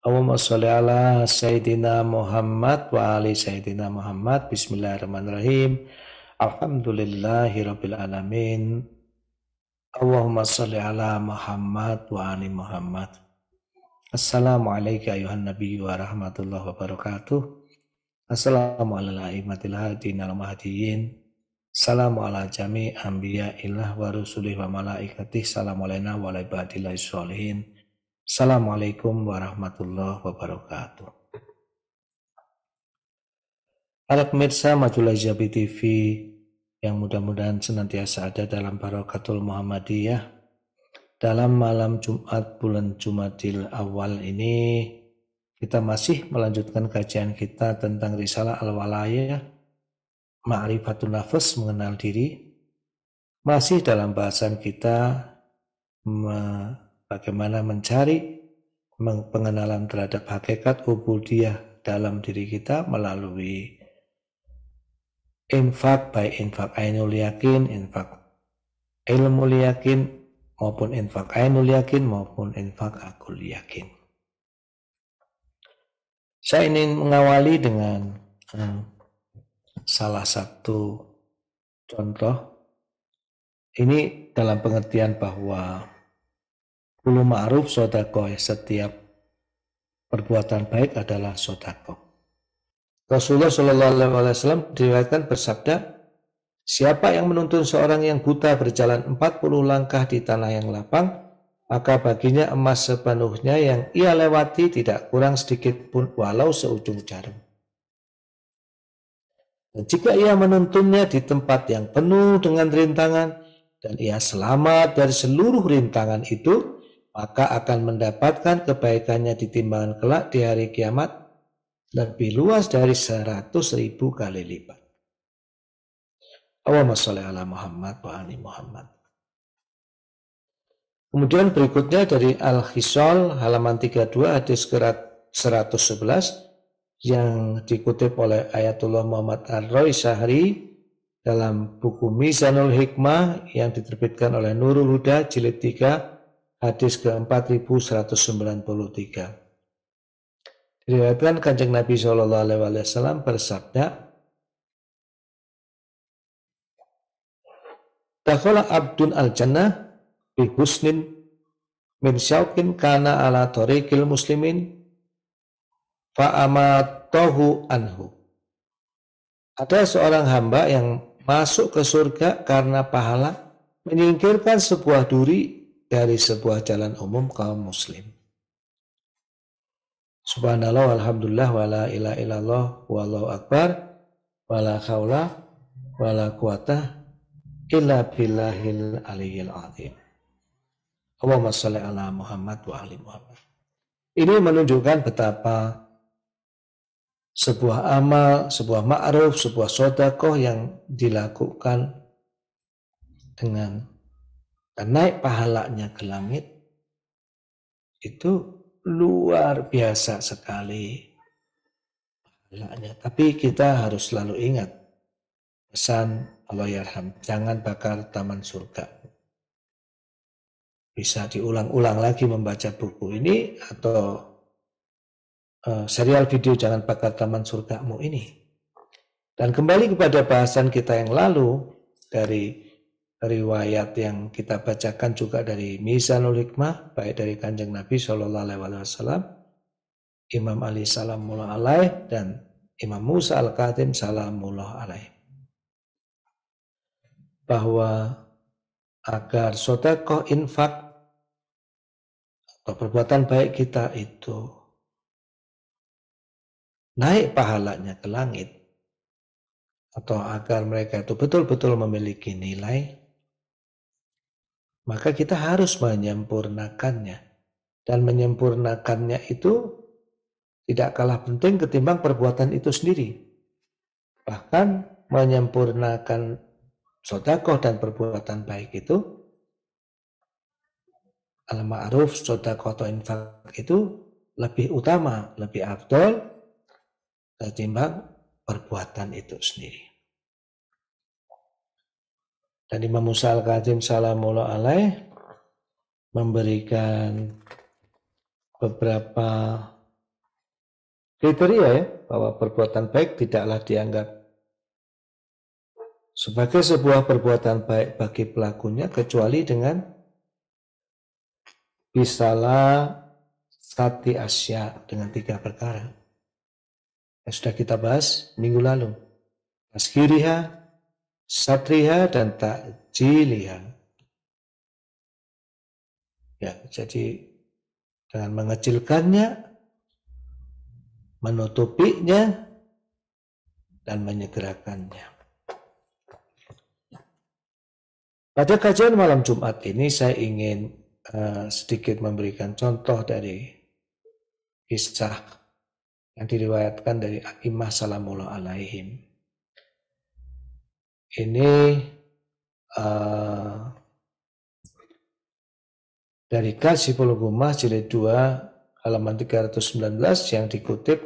Allahumma sholli ala Sayyidina Muhammad wa ali Sayyidina Muhammad. Bismillahirrahmanirrahim. Alhamdulillahi rabbil alamin. Allahumma sholli ala Muhammad wa ali Muhammad. Assalamualaikum ayuhan nabi wa rahmatullahi wa barakatuh. Assalamu ala la'imatil hadin al mahdiyin. Salamu ala jami anbiya wa rusulih wa malaikatih. Salamu alaina wa ala ibadillahis sholihin. Assalamualaikum warahmatullahi wabarakatuh. Para pemirsa Majulah Jabi TV yang mudah-mudahan senantiasa ada dalam barokatul Muhammadiyah. Dalam malam Jumat bulan Jumadil awal ini kita masih melanjutkan kajian kita tentang risalah al-walayah ma'rifatul nafas mengenal diri masih dalam bahasan kita bagaimana mencari pengenalan terhadap hakikat ubudiyah dalam diri kita melalui infak baik infak ainul yakin, infak ilmu yakin maupun infak ainul yakin maupun infak akul yakin. Saya ingin mengawali dengan hmm, salah satu contoh ini dalam pengertian bahwa Kulu ma'ruf sodakoh, ya, setiap perbuatan baik adalah sodako. Rasulullah Shallallahu Alaihi Wasallam diriwayatkan bersabda, Siapa yang menuntun seorang yang buta berjalan 40 langkah di tanah yang lapang, maka baginya emas sepenuhnya yang ia lewati tidak kurang sedikit pun walau seujung jarum. Dan jika ia menuntunnya di tempat yang penuh dengan rintangan, dan ia selamat dari seluruh rintangan itu, maka akan mendapatkan kebaikannya di timbangan kelak di hari kiamat lebih luas dari seratus ribu kali lipat. Allahumma sholli ala Muhammad wa ali Muhammad. Kemudian berikutnya dari Al-Khisal halaman 32 hadis 111 yang dikutip oleh Ayatullah Muhammad Ar-Roy Sahri dalam buku Mizanul Hikmah yang diterbitkan oleh Nurul Huda jilid 3 Hadis ke-4193. Diriwayatkan Kanjeng Nabi Shallallahu alaihi wasallam bersabda, Dakhala abdun al-jannah bi husnin min syaukin kana ala tariqil muslimin fa amatahu anhu. Ada seorang hamba yang masuk ke surga karena pahala menyingkirkan sebuah duri dari sebuah jalan umum kaum muslim. Subhanallah walhamdulillah wala ila illallah wallahu akbar wala khawla wala quwata illa billahil aliyil azim. Allahumma salli ala Muhammad wa ali Muhammad. Ini menunjukkan betapa sebuah amal, sebuah ma'ruf, sebuah sodakoh yang dilakukan dengan naik pahalanya ke langit itu luar biasa sekali pahalanya. Tapi kita harus selalu ingat pesan Allah Yarham, ya jangan bakar taman surga. Bisa diulang-ulang lagi membaca buku ini atau eh, serial video jangan bakar taman surga mu ini. Dan kembali kepada bahasan kita yang lalu dari riwayat yang kita bacakan juga dari Mizanul Hikmah, baik dari Kanjeng Nabi Shallallahu Alaihi Wasallam, Imam Ali Salamullah Alaih, dan Imam Musa Al-Qatim Salamullah Alaih. Bahwa agar sodako infak atau perbuatan baik kita itu naik pahalanya ke langit atau agar mereka itu betul-betul memiliki nilai maka kita harus menyempurnakannya. Dan menyempurnakannya itu tidak kalah penting ketimbang perbuatan itu sendiri. Bahkan menyempurnakan sodakoh dan perbuatan baik itu, al-ma'ruf, sodakoh atau infak itu lebih utama, lebih abdul ketimbang perbuatan itu sendiri. Dan Imam Musa al qadim Salamullah Alaih memberikan beberapa kriteria ya bahwa perbuatan baik tidaklah dianggap sebagai sebuah perbuatan baik bagi pelakunya kecuali dengan bisalah sati asya dengan tiga perkara yang sudah kita bahas minggu lalu. Askiriha, Satria dan takjiliha. Ya, jadi dengan mengecilkannya, menutupinya, dan menyegerakannya. Pada kajian malam Jumat ini saya ingin uh, sedikit memberikan contoh dari kisah yang diriwayatkan dari Akimah Salamullah alaihim ini uh, dari Kasipologoma jilid 2 halaman 319 yang dikutip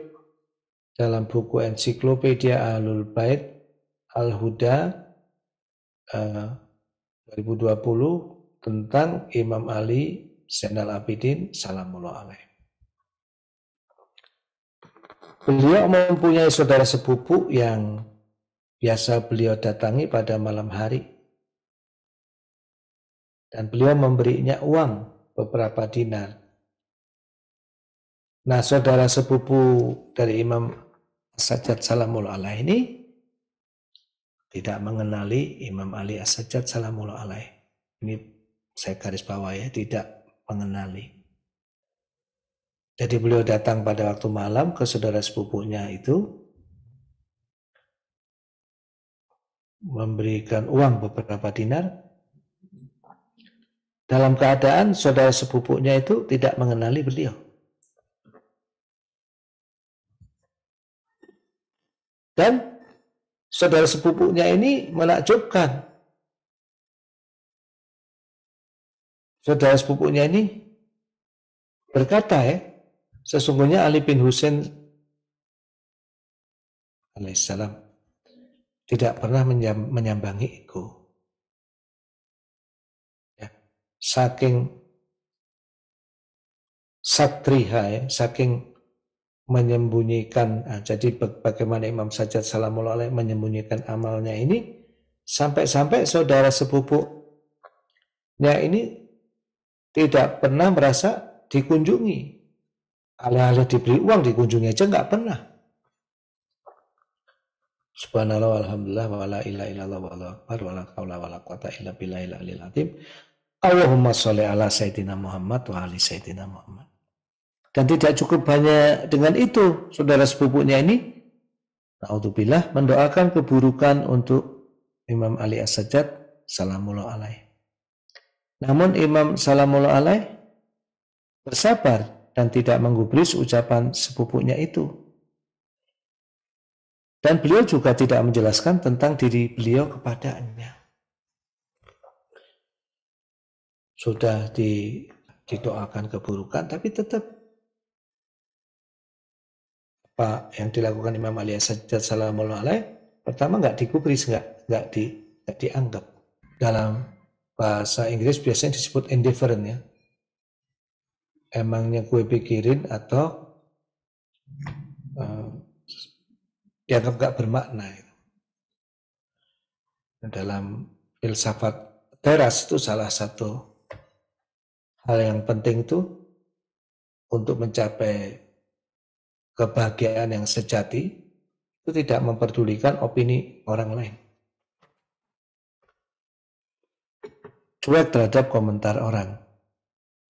dalam buku ensiklopedia Ahlul Bait Al-Huda eh, uh, 2020 tentang Imam Ali Zainal Abidin Salamullah Alaihi. Beliau mempunyai saudara sepupu yang biasa beliau datangi pada malam hari. Dan beliau memberinya uang beberapa dinar. Nah saudara sepupu dari Imam Sajjad Salamul Alaih ini tidak mengenali Imam Ali As-Sajjad Salamul Alaih. Ini saya garis bawah ya, tidak mengenali. Jadi beliau datang pada waktu malam ke saudara sepupunya itu memberikan uang beberapa dinar dalam keadaan saudara sepupunya itu tidak mengenali beliau. Dan saudara sepupunya ini menakjubkan. Saudara sepupunya ini berkata ya, sesungguhnya Ali bin Hussein alaihissalam tidak pernah menyambangi ego. Ya, saking satriha ya, saking menyembunyikan nah, jadi bagaimana Imam Sajjad Salamullah menyembunyikan amalnya ini sampai-sampai saudara sepupunya ini tidak pernah merasa dikunjungi alih-alih diberi uang dikunjungi aja nggak pernah Subhanallah walhamdulillah wa la ilaha illallah wa la akbar wa la haula wa la quwata illa billahil alil azim. Allahumma sholli ala sayyidina Muhammad wa ali sayyidina Muhammad. Dan tidak cukup hanya dengan itu, saudara sepupunya ini naudzubillah mendoakan keburukan untuk Imam Ali As-Sajjad salamullah alaih. Namun Imam salamullah alaih bersabar dan tidak menggubris ucapan sepupunya itu dan beliau juga tidak menjelaskan tentang diri beliau kepadanya. Sudah di, didoakan keburukan, tapi tetap apa yang dilakukan Imam Ali Asajjad Salamullah Alaih, pertama nggak dikubris, nggak nggak di nggak dianggap. Dalam bahasa Inggris biasanya disebut indifferent ya. Emangnya gue pikirin atau eh, dianggap nggak bermakna. Dalam filsafat teras itu salah satu hal yang penting itu untuk mencapai kebahagiaan yang sejati itu tidak memperdulikan opini orang lain. Cuek terhadap komentar orang.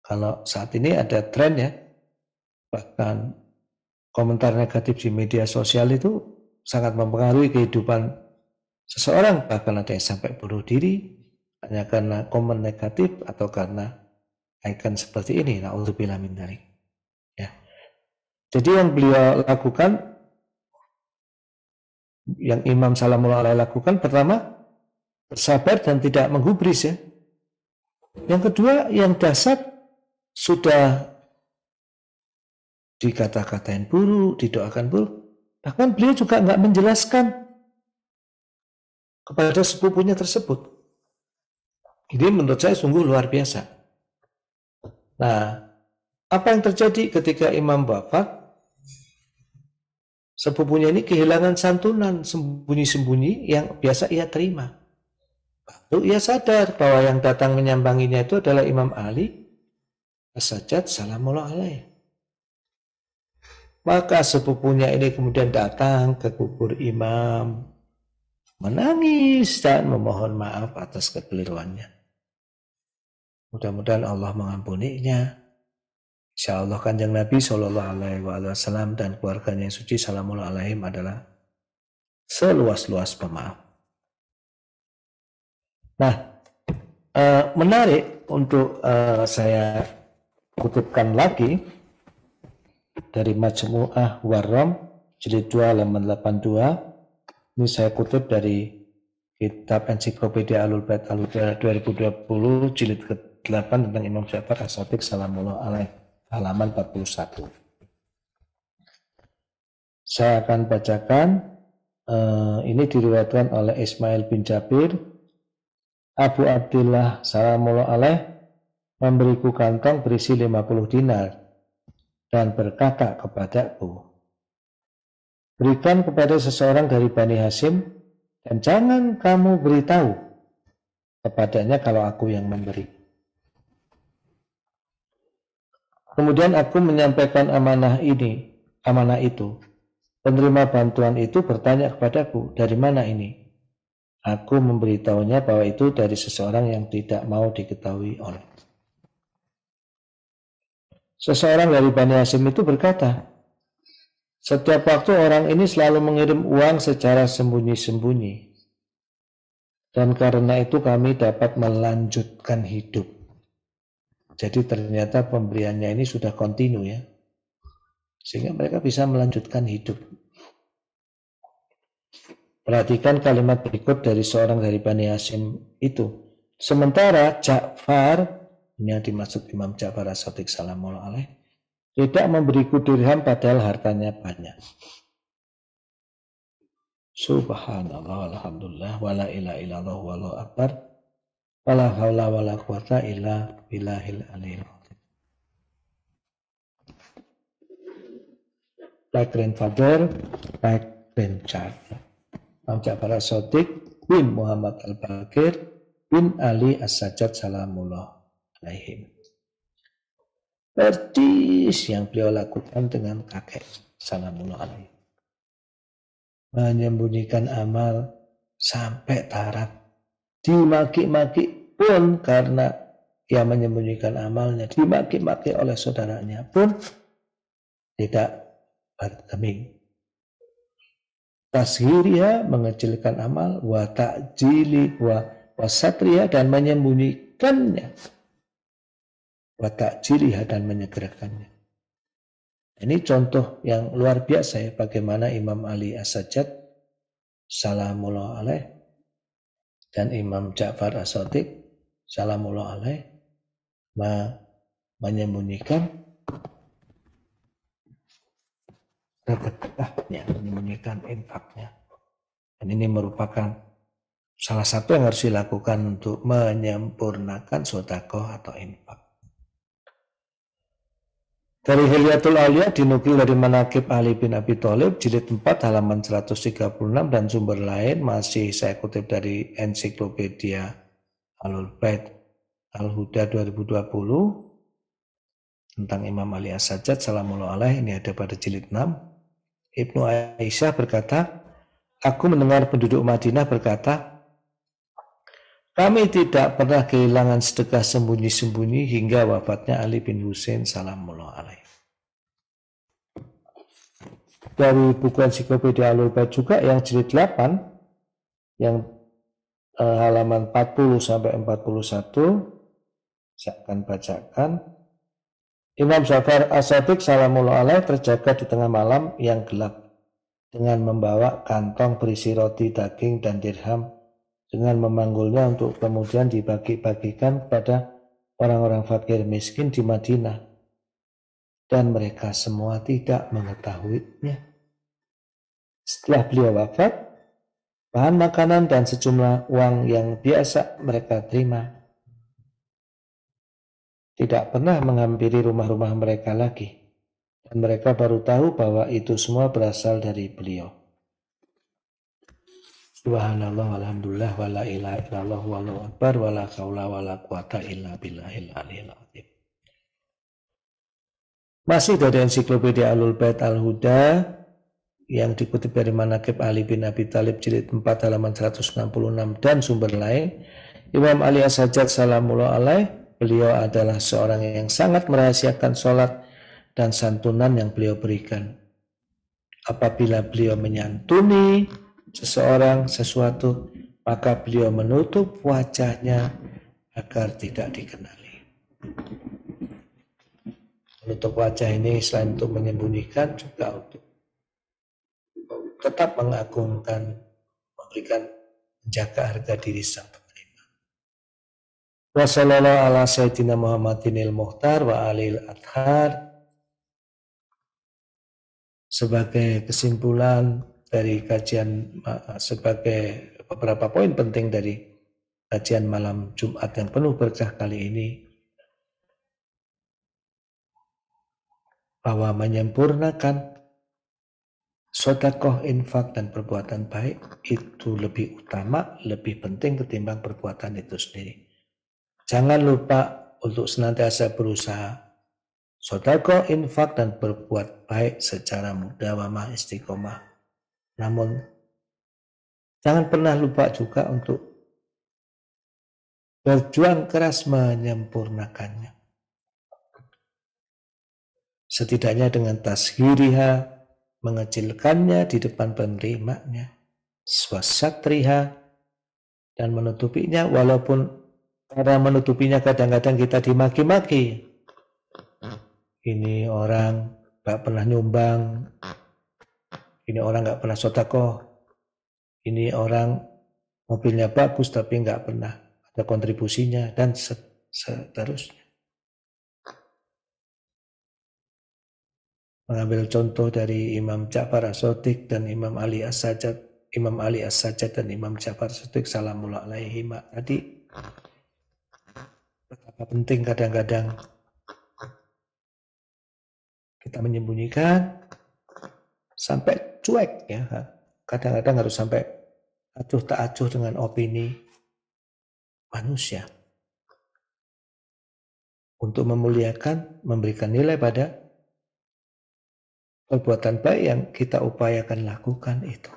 Kalau saat ini ada tren ya, bahkan komentar negatif di media sosial itu sangat mempengaruhi kehidupan seseorang bahkan ada yang sampai bunuh diri hanya karena komen negatif atau karena icon seperti ini naudzubillah min dalik ya jadi yang beliau lakukan yang Imam Salamullah alaihi lakukan pertama bersabar dan tidak menggubris ya yang kedua yang dasar sudah dikata-katain buruk didoakan buruk Bahkan beliau juga nggak menjelaskan kepada sepupunya tersebut. Ini menurut saya sungguh luar biasa. Nah, apa yang terjadi ketika imam wafat? Sepupunya ini kehilangan santunan sembunyi-sembunyi yang biasa ia terima. Lalu ia sadar bahwa yang datang menyambanginya itu adalah Imam Ali. Asajat Salamullah alaih. Maka sepupunya ini kemudian datang ke kubur imam, menangis dan memohon maaf atas kekeliruannya. Mudah-mudahan Allah mengampuninya. Insya Allah kanjeng Nabi Shallallahu Alaihi Wasallam dan keluarganya yang suci Salamul adalah seluas-luas pemaaf. Nah, eh, menarik untuk eh, saya kutipkan lagi dari Majmu'ah Warom jilid 2 halaman 82 ini saya kutip dari kitab ensiklopedia Alul Bait Alul 2020 jilid ke-8 tentang Imam Ja'far As-Sadiq salamullah alaih halaman 41 saya akan bacakan eh, ini diriwayatkan oleh Ismail bin Jabir Abu Abdullah salamullah alaih memberiku kantong berisi 50 dinar dan berkata kepadaku, Berikan kepada seseorang dari Bani Hasim, dan jangan kamu beritahu kepadanya kalau aku yang memberi. Kemudian aku menyampaikan amanah ini, amanah itu. Penerima bantuan itu bertanya kepadaku, dari mana ini? Aku memberitahunya bahwa itu dari seseorang yang tidak mau diketahui oleh. Seseorang dari Bani Hasim itu berkata, setiap waktu orang ini selalu mengirim uang secara sembunyi-sembunyi. Dan karena itu kami dapat melanjutkan hidup. Jadi ternyata pemberiannya ini sudah kontinu ya. Sehingga mereka bisa melanjutkan hidup. Perhatikan kalimat berikut dari seorang dari Bani Hasim itu. Sementara Ja'far ini yang dimaksud Imam Ja'far As-Sadiq alaih, tidak memberiku dirham padahal hartanya banyak. Subhanallah alhamdulillah wala ila illallah wallahu akbar wala hawla, wala quwata ila billahil alil Baik grandfather, baik grandchild. Imam Ja'far as bin Muhammad Al-Bakir bin Ali As-Sajjad Salamullah alaihim. Persis yang beliau lakukan dengan kakek salamullah alaih. Menyembunyikan amal sampai taraf dimaki-maki pun karena ia menyembunyikan amalnya, dimaki-maki oleh saudaranya pun tidak bergeming. Tasghiria mengecilkan amal, wa ta'jili wa wasatria dan menyembunyikannya watak jiriha dan menyegerakannya. Ini contoh yang luar biasa ya bagaimana Imam Ali As-Sajjad salamullah alaih dan Imam Ja'far As-Sadiq salamullah alaih menyembunyikan sedekahnya, menyembunyikan infaknya. Dan ini merupakan salah satu yang harus dilakukan untuk menyempurnakan sodako atau infak. Dari Hilyatul Aulia dinukil dari Manakib Ali bin Abi Thalib jilid 4 halaman 136 dan sumber lain masih saya kutip dari ensiklopedia Alul Bait Al-Huda 2020 tentang Imam Ali As-Sajjad salamullah alaih ini ada pada jilid 6 Ibnu Aisyah berkata Aku mendengar penduduk Madinah berkata kami tidak pernah kehilangan sedekah sembunyi-sembunyi hingga wafatnya Ali bin Hussein salamullah alaih. Dari buku ensiklopedia al juga yang jilid 8 yang eh, halaman 40 sampai 41 saya akan bacakan. Imam Jafar Asadik. salamullah alaih terjaga di tengah malam yang gelap dengan membawa kantong berisi roti, daging, dan dirham dengan memanggulnya untuk kemudian dibagi-bagikan kepada orang-orang fakir miskin di Madinah. Dan mereka semua tidak mengetahuinya. Setelah beliau wafat, bahan makanan dan sejumlah uang yang biasa mereka terima tidak pernah menghampiri rumah-rumah mereka lagi. Dan mereka baru tahu bahwa itu semua berasal dari beliau. Subhanallah walhamdulillah wala ilaha illallah wallahu akbar wala haula wala quwata illa billahil aliyil azim. Masih dari ensiklopedia Alul Bait Al Huda yang dikutip dari Manakib Ali bin Abi Talib jilid 4 halaman 166 dan sumber lain Imam Ali As-Sajjad salamullah alaih beliau adalah seorang yang sangat merahasiakan sholat dan santunan yang beliau berikan apabila beliau menyantuni seseorang sesuatu, maka beliau menutup wajahnya agar tidak dikenali. Menutup wajah ini selain untuk menyembunyikan juga untuk tetap mengagungkan, memberikan jaga harga diri sang penerima. Wassalamualaikum ala sayyidina Muhammadinil Muhtar wa alil adhar. Sebagai kesimpulan dari kajian sebagai beberapa poin penting dari kajian malam Jumat yang penuh berkah kali ini bahwa menyempurnakan sodakoh infak dan perbuatan baik itu lebih utama, lebih penting ketimbang perbuatan itu sendiri. Jangan lupa untuk senantiasa berusaha sodakoh infak dan berbuat baik secara mudah mudawamah istiqomah namun, jangan pernah lupa juga untuk berjuang keras menyempurnakannya. Setidaknya dengan tas tashiriha, mengecilkannya di depan penerimanya, swasatriha, dan menutupinya walaupun cara menutupinya kadang-kadang kita dimaki-maki. Ini orang gak pernah nyumbang, ini orang nggak pernah sotako, ini orang mobilnya bagus tapi nggak pernah ada kontribusinya dan seterusnya. Mengambil contoh dari Imam Ja'far Asotik dan Imam Ali As-Sajjad, Imam Ali as dan Imam Ja'far As-Sotik salamul tadi betapa penting kadang-kadang kita menyembunyikan sampai cuek ya kadang-kadang harus sampai acuh tak acuh dengan opini manusia untuk memuliakan memberikan nilai pada perbuatan baik yang kita upayakan lakukan itu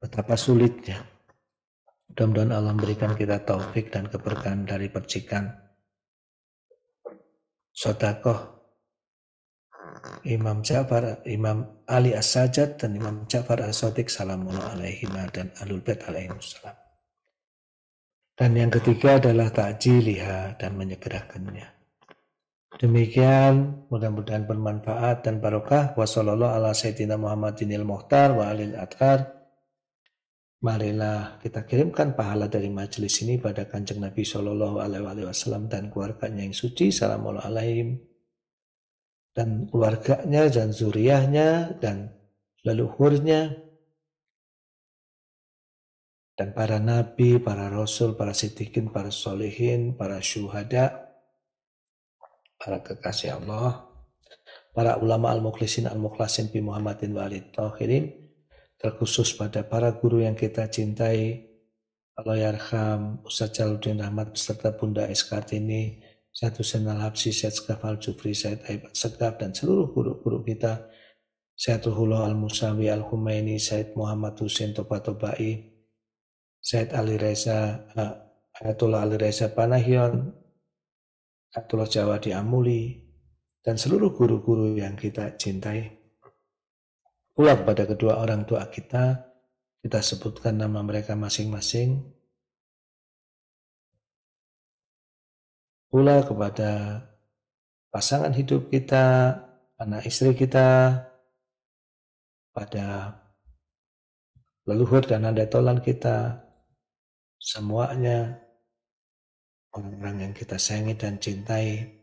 betapa sulitnya mudah-mudahan Allah memberikan kita taufik dan keberkahan dari percikan sodakoh Imam Ja'far, Imam Ali As-Sajjad dan Imam Ja'far As-Sadiq salamullah alaihima dan Alul Bait salam. Dan yang ketiga adalah takjiliha dan menyegerakannya. Demikian mudah-mudahan bermanfaat dan barokah. Wassalamualaikum ala sayyidina Muhammadinil Muhtar wa alil adhar. Marilah kita kirimkan pahala dari majelis ini pada kanjeng Nabi Shallallahu Alaihi Wasallam dan keluarganya yang suci. Salamullah alaihim dan keluarganya dan zuriahnya dan leluhurnya dan para nabi, para rasul, para sitikin, para solehin, para syuhada, para kekasih Allah, para ulama al-mukhlisin al muklasin bi Muhammadin walid alid terkhusus pada para guru yang kita cintai, Allah Yarham, Ustaz Jaludin Rahmat beserta Bunda Eskartini, satu Senal hapsi set skafal Al-Jufri, Syed Aibat Segaf, dan seluruh guru-guru kita. Syed Ruhullah Al-Musawi Al-Humaini, Syed Muhammad Husin Toba Tobai, Ali Reza, uh, Ayatullah Ali Reza Panahion, Ayatullah Jawa di Amuli, dan seluruh guru-guru yang kita cintai. Pula pada kedua orang tua kita, kita sebutkan nama mereka masing-masing, pula kepada pasangan hidup kita, anak istri kita, pada leluhur dan tolan kita, semuanya orang-orang yang kita sayangi dan cintai,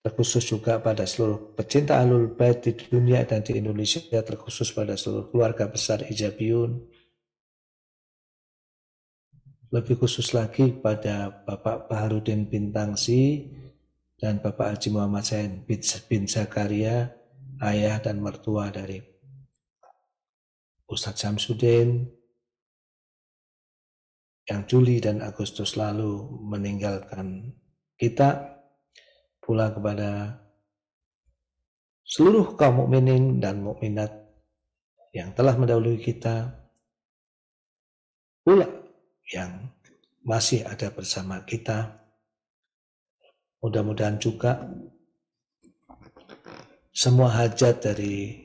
terkhusus juga pada seluruh pecinta alul bait di dunia dan di Indonesia, terkhusus pada seluruh keluarga besar Ijabiyun, lebih khusus lagi pada Bapak Baharudin Bintangsi dan Bapak Haji Muhammad Sain bin Zakaria, ayah dan mertua dari Ustadz Samsudin, yang Juli dan Agustus lalu meninggalkan kita pula kepada seluruh kaum mukminin dan mukminat yang telah mendahului kita pula yang masih ada bersama kita. Mudah-mudahan juga semua hajat dari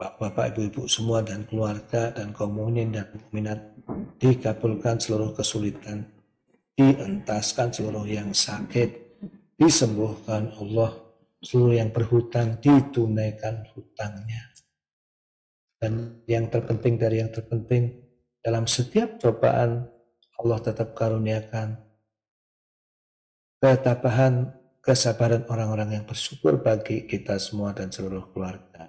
Bapak, bapak Ibu-Ibu semua dan keluarga dan komunin dan minat dikabulkan seluruh kesulitan, dientaskan seluruh yang sakit, disembuhkan Allah, seluruh yang berhutang ditunaikan hutangnya. Dan yang terpenting dari yang terpenting, dalam setiap cobaan Allah tetap karuniakan ketabahan, kesabaran orang-orang yang bersyukur bagi kita semua dan seluruh keluarga.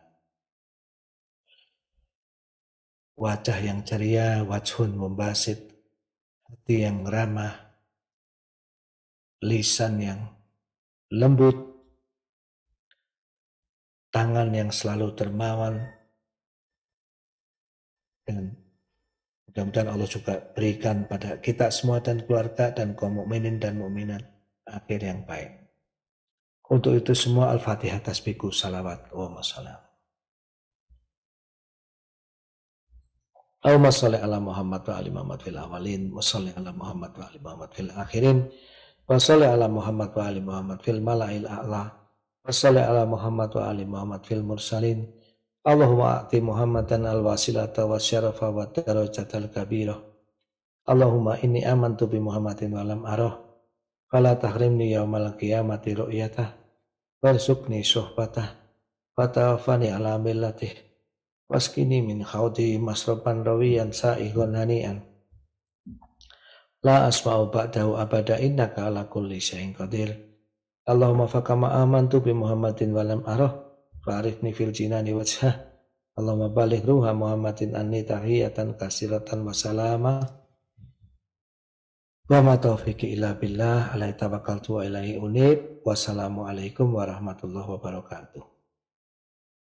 Wajah yang ceria, wajhun membasit, hati yang ramah, lisan yang lembut, tangan yang selalu termawan dan Mudah-mudahan Allah juga berikan pada kita semua dan keluarga dan kaum mukminin dan mukminat akhir yang baik. Untuk itu semua Al-Fatihah tasbiku salawat wa masalam. Allahumma salli ala Muhammad wa ali Muhammad fil awalin wa salli ala Muhammad wa ali Muhammad fil akhirin wa salli ala Muhammad wa ali Muhammad fil mala'il a'la wa salli ala Muhammad wa ali Muhammad fil mursalin Allahumma ati Muhammadan al-wasilata wa syarafa wa al kabirah. Allahumma inni amantu bi Muhammadin walam aroh. Fala tahrimni yaumal qiyamati ru'yatah. Warsukni suhbatah. Fatawafani ala millatih. Waskini min khawdi masroban rawiyan sa'ihun hani'an. La asma'u ba'dahu abada innaka ala kulli syai'in qadir. Allahumma fakama amantu bi Muhammadin walam aroh nih fil jinani wajah, Allahumma balik ruha Muhammadin anni tahiyatan kasiratan wa salama wa ma taufiqi illa billah alaihi tawakkaltu wa ilaihi unib wassalamu alaikum warahmatullahi wabarakatuh